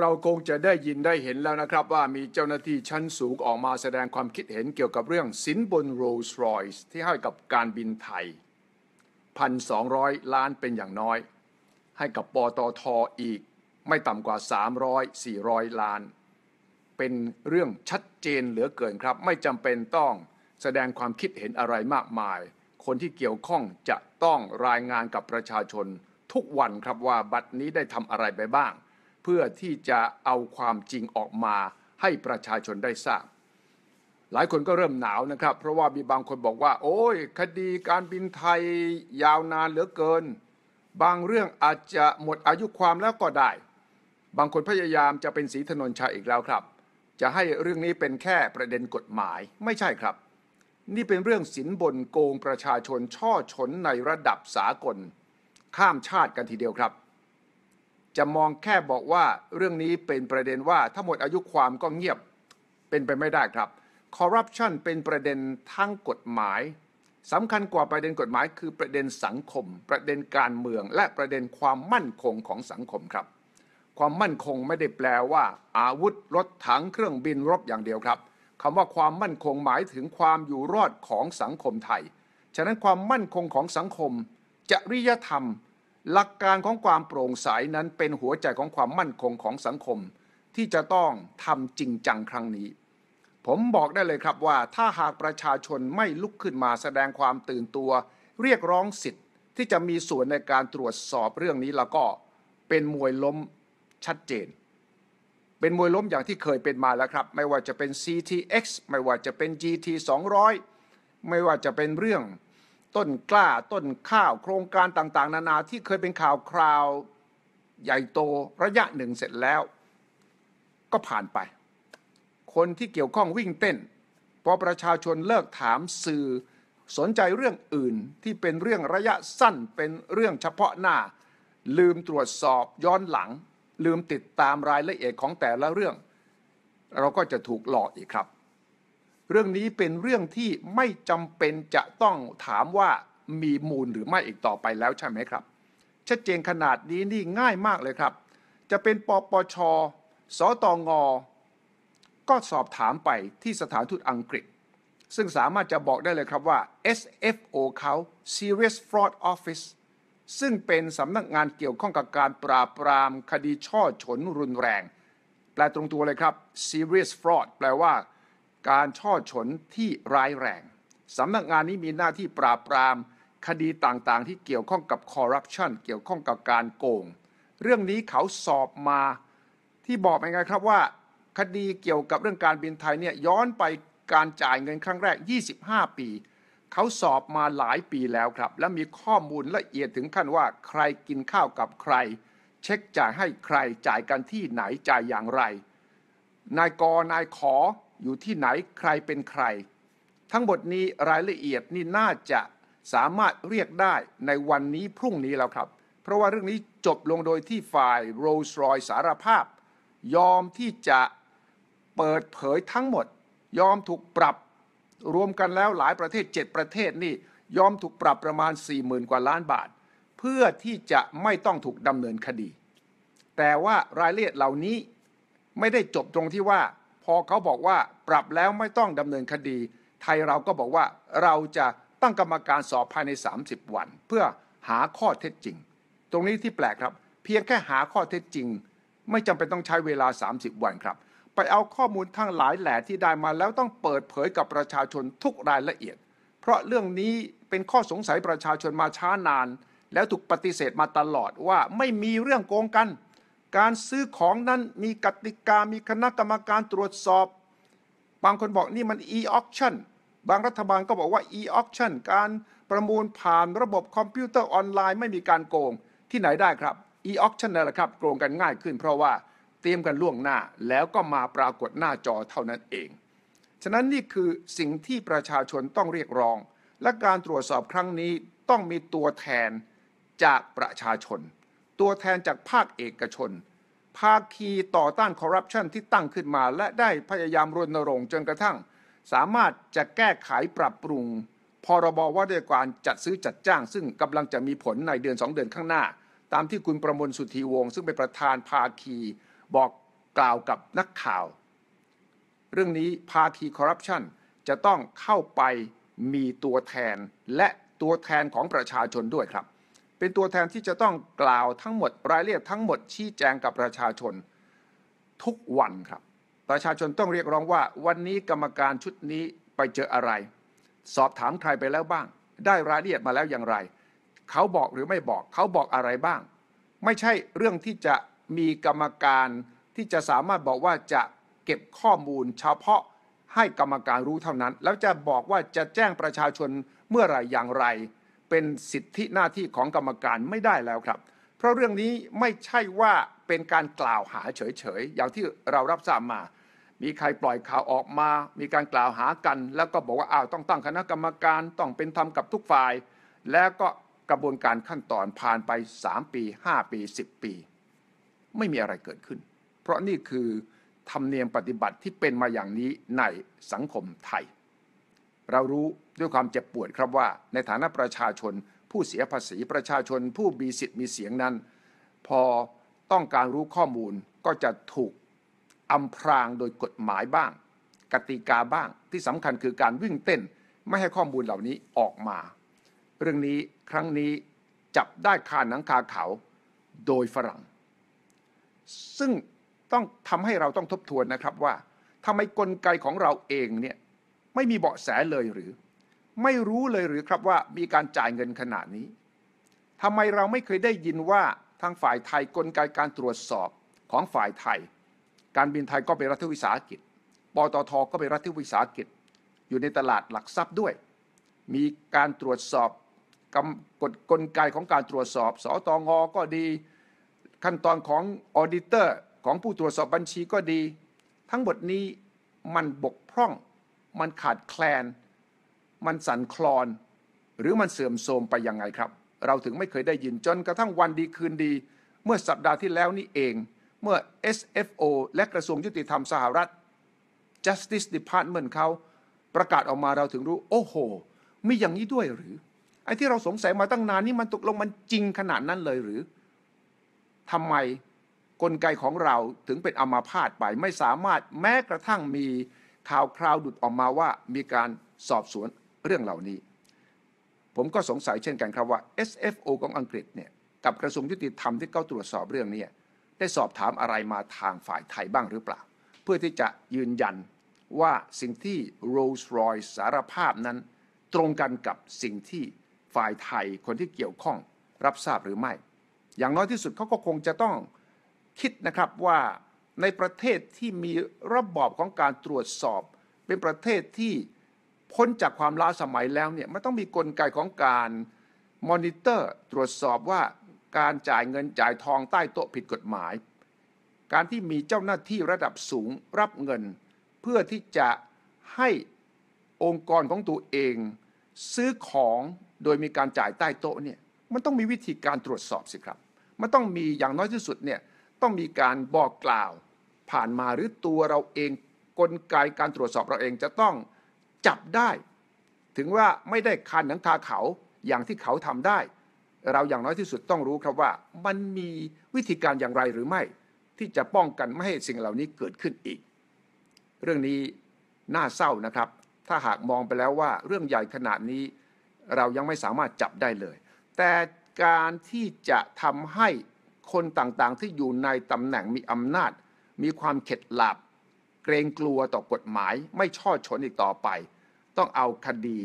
เราคงจะได้ยินได้เห็นแล้วนะครับว่ามีเจ้าหน้าที่ชั้นสูงออกมาแสดงความคิดเห็นเกี่ยวกับเรื่องสินบนโรลส์รอยส์ที่ให้กับการบินไทย 1,200 ล้านเป็นอย่างน้อย ให้กับปตทออีกไม่ต่ำกว่า 300-400 ล้าน เป็นเรื่องชัดเจนเหลือเกินครับ ไม่จำเป็นต้องแสดงความคิดเห็นอะไรมากมาย คนที่เกี่ยวข้องจะต้องรายงานกับประชาชนทุกวันครับว่าบัตรนี้ได้ทำอะไรไปบ้างเพื่อที่จะเอาความจริงออกมาให้ประชาชนได้ทราบ หลายคนก็เริ่มหนาวนะครับ เพราะว่ามีบางคนบอกว่า โอ้ยคดีการบินไทยยาวนานเหลือเกิน บางเรื่องอาจจะหมดอายุความแล้วก็ได้ บางคนพยายามจะเป็นสีถนนชัยอีกแล้วครับ จะให้เรื่องนี้เป็นแค่ประเด็นกฎหมายไม่ใช่ครับ นี่เป็นเรื่องสินบนโกงประชาชนช่อชนในระดับสากล ข้ามชาติกันทีเดียวครับจะมองแค่บอกว่าเรื่องนี้เป็นประเด็นว่าถ้าหมดอายุความก็เงียบเป็นไปไม่ได้ครับคอร์รัปชันเป็นประเด็นทั้งกฎหมายสำคัญกว่าประเด็นกฎหมายคือประเด็นสังคม ประเด็นการเมือง และประเด็นความมั่นคงของสังคมครับ ความมั่นคงไม่ได้แปลว่าอาวุธรถถังเครื่องบินรบอย่างเดียวครับคำว่าความมั่นคงหมายถึงความอยู่รอดของสังคมไทย ฉะนั้นความมั่นคงของสังคมจริยธรรมหลักการของความโปร่งใสนั้นเป็นหัวใจของความมั่นคงของสังคม ที่จะต้องทำจริงจังครั้งนี้ ผมบอกได้เลยครับว่าถ้าหากประชาชนไม่ลุกขึ้นมาแสดงความตื่นตัว เรียกร้องสิทธิ์ที่จะมีส่วนในการตรวจสอบเรื่องนี้แล้วก็ เป็นมวยล้มชัดเจน เป็นมวยล้มอย่างที่เคยเป็นมาแล้วครับไม่ว่าจะเป็น CTX ไม่ว่าจะเป็น GT 200ไม่ว่าจะเป็นเรื่องต้นกล้าต้นข้าวโครงการต่างๆ นานาที่เคยเป็นข่าวคราว ใหญ่โตระยะหนึ่งเสร็จแล้วก็ผ่านไป คนที่เกี่ยวข้องวิ่งเต้นพอประชาชนเลิกถามสื่อ สนใจเรื่องอื่นที่เป็นเรื่องระยะสั้นเป็นเรื่องเฉพาะหน้า ลืมตรวจสอบย้อนหลัง ลืมติดตามรายละเอียดของแต่ละเรื่อง เราก็จะถูกหลอกอีกครับเรื่องนี้เป็นเรื่องที่ไม่จำเป็นจะต้องถามว่ามีมูลหรือไม่อีกต่อไปแล้วใช่ไหมครับ ชัดเจนขนาดนี้นี่ง่ายมากเลยครับ จะเป็นปปช สตง ก็สอบถามไปที่สถานทูตอังกฤษ ซึ่งสามารถจะบอกได้เลยครับว่า SFO เขา Serious Fraud Office ซึ่งเป็นสำนักงานเกี่ยวข้องกับการปราบปรามคดีช่อฉนรุนแรง แปลตรงตัวเลยครับ serious fraud แปลว่าการช่อฉนที่ร้ายแรง สำนักงานนี้มีหน้าที่ปราบปราม คดีต่างๆ ที่เกี่ยวข้องกับคอร์รัปชันเกี่ยวข้องกับการโกง เรื่องนี้เขาสอบมาที่บอกไปไงครับว่า คดีเกี่ยวกับเรื่องการบินไทยเนี่ยย้อนไปการจ่ายเงินครั้งแรก 25 ปี เขาสอบมาหลายปีแล้วครับ และมีข้อมูลละเอียดถึงขั้นว่าใครกินข้าวกับใคร เช็คจ่ายให้ใครจ่ายกันที่ไหนจ่ายอย่างไร นายกนายขออยู่ที่ไหนใครเป็นใคร ทั้งหมดนี้รายละเอียดนี่น่าจะสามารถเรียกได้ในวันนี้พรุ่งนี้แล้วครับ เพราะว่าเรื่องนี้ จบลงโดยที่ฝ่ายโรลส์รอยสารภาพ ยอมที่จะเปิดเผยทั้งหมด ยอมถูกปรับรวมกันแล้วหลายประเทศ 7 ประเทศนี่ ยอมถูกปรับประมาณ 40,000กว่าล้านบาท เพื่อที่จะไม่ต้องถูกดำเนินคดี แต่ว่ารายละเอียดเหล่านี้ไม่ได้จบตรงที่ว่าพอเขาบอกว่าปรับแล้วไม่ต้องดำเนินคดี ไทยเราก็บอกว่าเราจะตั้งกรรมการสอบภายใน 30 วัน เพื่อหาข้อเท็จจริง ตรงนี้ที่แปลกครับ เพียงแค่หาข้อเท็จจริง ไม่จำเป็นต้องใช้เวลา 30 วันครับไปเอาข้อมูลทั้งหลายแหล่ที่ได้มาแล้วต้องเปิดเผยกับประชาชนทุกรายละเอียด เพราะเรื่องนี้เป็นข้อสงสัยประชาชนมาช้านาน แล้วถูกปฏิเสธมาตลอดว่าไม่มีเรื่องโกงกันการซื้อของนั้นมีกติกามีคณะกรรมการตรวจสอบ บางคนบอกนี่มัน e-auction บางรัฐบาลก็บอกว่า e-auction การประมูลผ่านระบบคอมพิวเตอร์ออนไลน์ไม่มีการโกง ที่ไหนได้ครับ e-auction นั่นแหละครับโกงกันง่ายขึ้นเพราะว่าเตรียมกันล่วงหน้าแล้วก็มาปรากฏหน้าจอเท่านั้นเอง ฉะนั้นนี่คือสิ่งที่ประชาชนต้องเรียกร้อง และการตรวจสอบครั้งนี้ต้องมีตัวแทนจากประชาชน ตัวแทนจากภาคเอกชนภาคีต่อต้านคอร์รัปชันที่ตั้งขึ้นมาและได้พยายามรณรงค์จนกระทั่ง สามารถจะแก้ไขปรับปรุงพรบว่าด้วยการจัดซื้อจัดจ้าง ซึ่งกำลังจะมีผลในเดือน 2 เดือนข้างหน้า ตามที่คุณประมวลสุธีวงศ์ซึ่งเป็นประธานภาคี บอกกล่าวกับนักข่าว เรื่องนี้ภาคีคอร์รัปชันจะต้องเข้าไปมีตัวแทนและตัวแทนของประชาชนด้วยครับเป็นตัวแทนที่จะต้องกล่าวทั้งหมดรายละเอียดทั้งหมดชี้แจงกับประชาชน ทุกวันครับ ประชาชนต้องเรียกร้องว่า วันนี้กรรมการชุดนี้ไปเจออะไร สอบถามใครไปแล้วบ้าง ได้รายละเอียดมาแล้วอย่างไร เขาบอกหรือไม่บอกเขาบอกอะไรบ้าง ไม่ใช่เรื่องที่จะมีกรรมการที่จะสามารถบอกว่าจะเก็บข้อมูลเฉพาะให้กรรมการรู้เท่านั้น แล้วจะบอกว่าจะแจ้งประชาชนเมื่อไหร่อย่างไรเป็นสิทธิหน้าที่ของกรรมการไม่ได้แล้วครับ เพราะเรื่องนี้ไม่ใช่ว่าเป็นการกล่าวหาเฉยๆอย่างที่เรารับทราบมา มีใครปล่อยข่าวออกมา มีการกล่าวหากัน แล้วก็บอกว่าอ้าวต้องตั้งคณะกรรมการต้องเป็นธรรมกับทุกฝ่าย แล้วก็กระบวนการขั้นตอน ผ่านไป 3 ปี 5 ปี 10 ปี ไม่มีอะไรเกิดขึ้น เพราะนี่คือธรรมเนียมปฏิบัติที่เป็นมาอย่างนี้ในสังคมไทยเรารู้ด้วยความเจ็บปวดครับว่า ในฐานะประชาชน ผู้เสียภาษีประชาชน ผู้มีสิทธิ์มีเสียงนั้น พอต้องการรู้ข้อมูลก็จะถูกอาพรางโดยกฎหมายบ้าง กติกาบ้างที่สำคัญคือการวิ่งเต้นไม่ให้ข้อมูลเหล่านี้ออกมา เรื่องนี้ครั้งนี้จับได้คาหนังคาเขาโดยฝรั่ง ซึ่งต้องทำให้เราต้องทบทวนนะครับว่าทำไมกลไกของเราเองเนี่ยไม่มีเบาะแสเลยหรือไม่รู้เลยหรือครับว่ามีการจ่ายเงินขนาดนี้ทำไมเราไม่เคยได้ยินว่า ทางฝ่ายไทยกลไกการตรวจสอบของฝ่ายไทย การบินไทยก็เป็นรัฐวิสาหกิจปตทก็เป็นรัฐวิสาหกิจ อยู่ในตลาดหลักทรัพย์ด้วย มีการตรวจสอบกฎกลไกของการตรวจสอบสตงก็ดีขั้นตอนของออเดเตอร์ของผู้ตรวจสอบบัญชีก็ดีทั้งหมดนี้มันบกพร่องมันขาดแคลน มันสั่นคลอน หรือมันเสื่อมโทรมไปยังไงครับ เราถึงไม่เคยได้ยินจนกระทั่งวันดีคืนดี เมื่อสัปดาห์ที่แล้วนี่เอง เมื่อ SFO และกระทรวงยุติธรรมสหรัฐ Justice Department เขา ประกาศออกมาเราถึงรู้ โอ้โห มีอย่างนี้ด้วยหรือ ไอ้ที่เราสงสัยมาตั้งนานนี่มันตกลงมันจริงขนาดนั้นเลยหรือทำไมกลไกของเราถึงเป็นอมาพาตไปไม่สามารถแม้กระทั่งมีข่าวคราวดุดออกมาว่ามีการสอบสวนเรื่องเหล่านี้ ผมก็สงสัยเช่นกันครับว่า SFO ของอังกฤษเนี่ยกับกระทรวงยุติธรรมที่เขาตรวจสอบเรื่องนี้ได้สอบถามอะไรมาทางฝ่ายไทยบ้างหรือเปล่า เพื่อที่จะยืนยันว่าสิ่งที่โรลส์รอยสารภาพนั้น ตรงกันกับสิ่งที่ฝ่ายไทยคนที่เกี่ยวข้องรับทราบหรือไม่ อย่างน้อยที่สุดเขาก็คงจะต้องคิดนะครับว่าในประเทศที่มีระบอบของการตรวจสอบ เป็นประเทศที่พ้นจากความล้าสมัยแล้วเนี่ยมันต้องมีกลไกของการมอนิเตอร์ตรวจสอบว่าการจ่ายเงินจ่ายทองใต้โต๊ะผิดกฎหมาย การที่มีเจ้าหน้าที่ระดับสูงรับเงิน เพื่อที่จะให้องค์กรของตัวเองซื้อของโดยมีการจ่ายใต้โต๊ะเนี่ยมันต้องมีวิธีการตรวจสอบสิครับมันต้องมีอย่างน้อยที่สุดเนี่ยต้องมีการบอกกล่าวผ่านมาหรือตัวเราเองกลไกการตรวจสอบเราเองจะต้องจับได้ ถึงว่าไม่ได้คันหนังคาเขาอย่างที่เขาทำได้ เราอย่างน้อยที่สุดต้องรู้ครับว่ามันมีวิธีการอย่างไรหรือไม่ ที่จะป้องกันไม่ให้สิ่งเหล่านี้เกิดขึ้นอีก เรื่องนี้น่าเศร้านะครับ ถ้าหากมองไปแล้วว่า เรื่องใหญ่ขนาดนี้เรายังไม่สามารถจับได้เลย แต่การที่จะทำให้คนต่างๆที่อยู่ในตำแหน่งมีอำนาจมีความเข็ดหลับ เกรงกลัวต่อกฎหมาย ไม่ช่อชนอีกต่อไป ต้องเอาคดี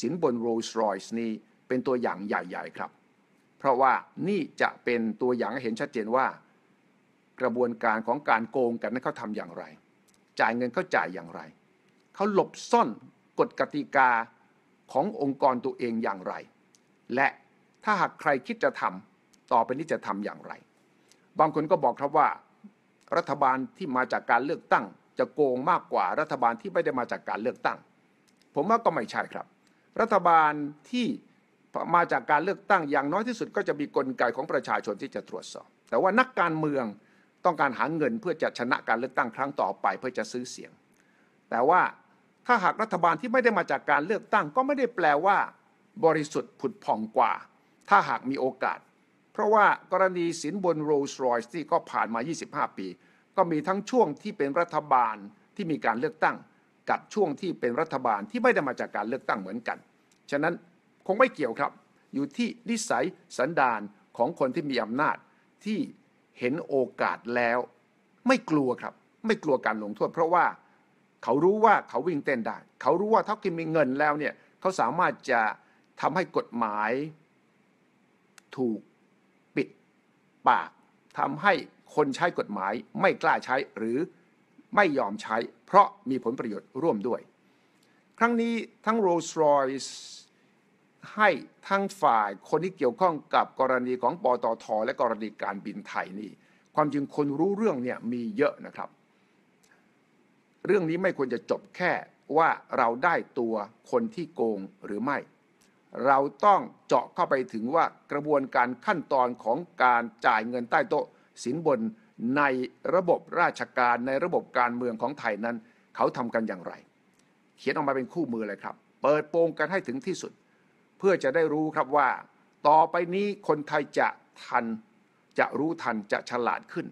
สินบนโรลส์รอยส์นี้เป็นตัวอย่างใหญ่ ๆครับ เพราะว่านี่จะเป็นตัวอย่างเห็นชัดเจนว่า กระบวนการของการโกงกันนั้นเขาทำอย่างไร จ่ายเงินเขาจ่ายอย่างไรเขาหลบซ่อนกฎกติกาขององค์กรตัวเองอย่างไร และถ้าหากใครคิดจะทำต่อไปนี้จะทำอย่างไร บางคนก็บอกครับว่ารัฐบาลที่มาจากการเลือกตั้งจะโกงมากกว่ารัฐบาลที่ไม่ได้มาจากการเลือกตั้ง ผมว่าก็ไม่ใช่ครับ รัฐบาลที่มาจากการเลือกตั้ง อย่างน้อยที่สุดก็จะมีกลไกของประชาชนที่จะตรวจสอบ แต่ว่านักการเมืองต้องการหาเงินเพื่อจะชนะการเลือกตั้งครั้งต่อไปเพื่อจะซื้อเสียง แต่ว่าถ้าหากรัฐบาลที่ไม่ได้มาจากการเลือกตั้ง ก็ไม่ได้แปลว่าบริสุทธิ์ผุดผ่องกว่า ถ้าหากมีโอกาสเพราะว่ากรณีสินบนโรลส์รอยซ์ที่ก็ผ่านมา 25 ปี ก็มีทั้งช่วงที่เป็นรัฐบาลที่มีการเลือกตั้ง กับช่วงที่เป็นรัฐบาลที่ไม่ได้มาจากการเลือกตั้งเหมือนกัน ฉะนั้นคงไม่เกี่ยวครับ อยู่ที่นิสัยสันดานของคนที่มีอำนาจที่เห็นโอกาสแล้วไม่กลัวครับ ไม่กลัวการลงโทษเพราะว่าเขารู้ว่าเขาวิ่งเต้นได้ เขารู้ว่าถ้ากินมีเงินแล้วเนี่ยเขาสามารถจะทำให้กฎหมายถูกปากทำให้คนใช้กฎหมายไม่กล้าใช้หรือไม่ยอมใช้ เพราะมีผลประโยชน์ร่วมด้วย ครั้งนี้ทั้งโรลส์รอยส์ให้ทั้งฝ่ายคนที่เกี่ยวข้องกับกรณีของปตทและกรณีการบินไทยนี่ความจริงคนรู้เรื่องเนี่ยมีเยอะนะครับ เรื่องนี้ไม่ควรจะจบแค่ว่าเราได้ตัวคนที่โกงหรือไม่เราต้องเจาะเข้าไปถึงว่ากระบวนการขั้นตอนของการจ่ายเงินใต้โต๊ะ สินบนในระบบราชการในระบบการเมืองของไทยนั้น เขาทำกันอย่างไร เขียนออกมาเป็นคู่มือเลยครับ เปิดโปงกันให้ถึงที่สุด เพื่อจะได้รู้ครับว่า ต่อไปนี้คนไทยจะทันจะรู้ทันจะฉลาดขึ้น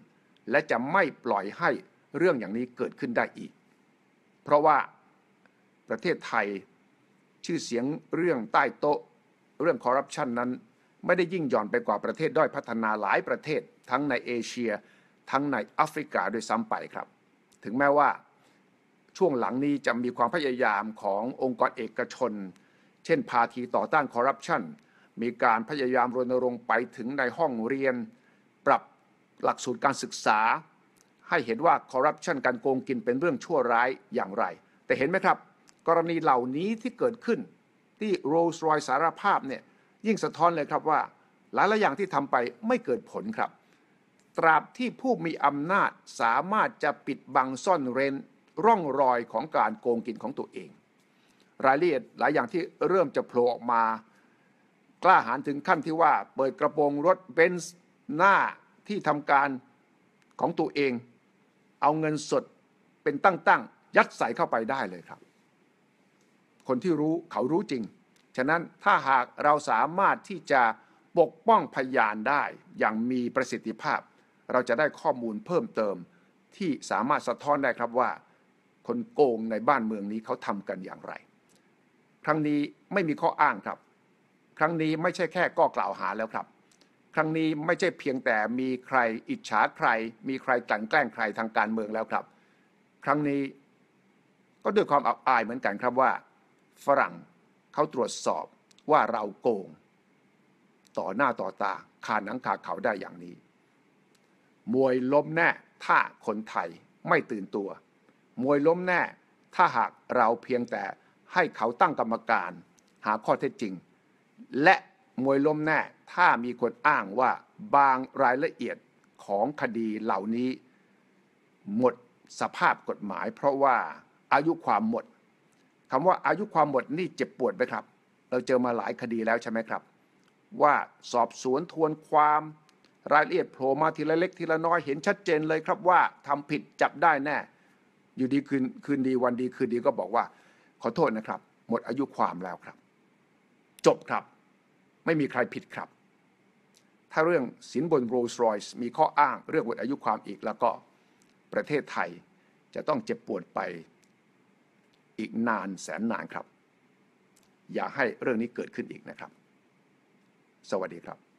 และจะไม่ปล่อยให้เรื่องอย่างนี้เกิดขึ้นได้อีก เพราะว่าประเทศไทยชื่อเสียงเรื่องใต้โต๊ะเรื่องคอร์รัปชันนั้น ไม่ได้ยิ่งหย่อนไปกว่าประเทศ ด้อยพัฒนาหลายประเทศทั้งในเอเชีย ทั้งในแอฟริกา ด้วยซ้ำไปครับ ถึงแม้ว่าช่วงหลังนี้จะมีความพยายามขององค์กรเอกชน เช่นพาทีต่อต้านคอร์รัปชันมีการพยายามรณรงค์ไปถึงในห้องเรียน ปรับหลักสูตรการศึกษาให้เห็นว่าคอร์รัปชันการโกงกินเป็นเรื่องชั่วร้ายอย่างไรแต่เห็นไหมครับกรณีเหล่านี้ที่เกิดขึ้นที่โรลส์รอยสารภาพเนี่ยยิ่งสะท้อนเลยครับว่า หลายหลายอย่างที่ทำไปไม่เกิดผลครับ ตราบที่ผู้มีอำนาจสามารถจะปิดบังซ่อนเร้นร่องรอยของการโกงกินของตัวเอง รายละเอียดหลายอย่างที่เริ่มจะโผล่ออกมา กล้าหาญถึงขั้นที่ว่าเปิดกระโปรงรถเบนซ์หน้าที่ทำการของตัวเอง เอาเงินสดเป็นตั้งๆยัดใส่เข้าไปได้เลยครับคนที่รู้เขารู้จริง ฉะนั้นถ้าหากเราสามารถที่จะปกป้องพยานได้ อย่างมีประสิทธิภาพ เราจะได้ข้อมูลเพิ่มเติม ที่สามารถสะท้อนได้ครับว่า คนโกงในบ้านเมืองนี้เขาทำกันอย่างไร ครั้งนี้ไม่มีข้ออ้างครับ ครั้งนี้ไม่ใช่แค่ก็กล่าวหาแล้วครับ ครั้งนี้ไม่ใช่เพียงแต่มีใครอิจฉา ใคร มีใครกลั่นแกล้งใครทางการเมืองแล้วครับ ครั้งนี้ก็ด้วยความอับอายเหมือนกันครับว่าฝรั่งเขาตรวจสอบว่าเราโกง ต่อหน้าต่อตาคาหนังคาเขาได้อย่างนี้มวยล้มแน่ถ้าคนไทยไม่ตื่นตัวมวยล้มแน่ ถ้าหากเราเพียงแต่ให้เขาตั้งกรรมการ หาข้อเท็จจริง และมวยล้มแน่ถ้ามีคนอ้างว่าบางรายละเอียดของคดีเหล่านี้ หมดสภาพกฎหมาย เพราะว่าอายุความหมดคำว่าอายุความหมดนี่เจ็บปวดไหมครับ เราเจอมาหลายคดีแล้วใช่ไหมครับ ว่าสอบสวนทวนความ รายละเอียดโผล่มาทีละเล็กทีละน้อย เห็นชัดเจนเลยครับ ว่าทำผิดจับได้แน่ อยู่ดีคืนคืนดีวันดีคืนดีก็บอกว่า ขอโทษนะครับ หมดอายุความแล้วครับ จบครับ ไม่มีใครผิดครับ ถ้าเรื่องสินบนโรลส์รอยส์มีข้ออ้างเรื่องหมดอายุความอีกแล้วก็ประเทศไทยจะต้องเจ็บปวดไปอีกนานแสนนานครับ อย่าให้เรื่องนี้เกิดขึ้นอีกนะครับ สวัสดีครับ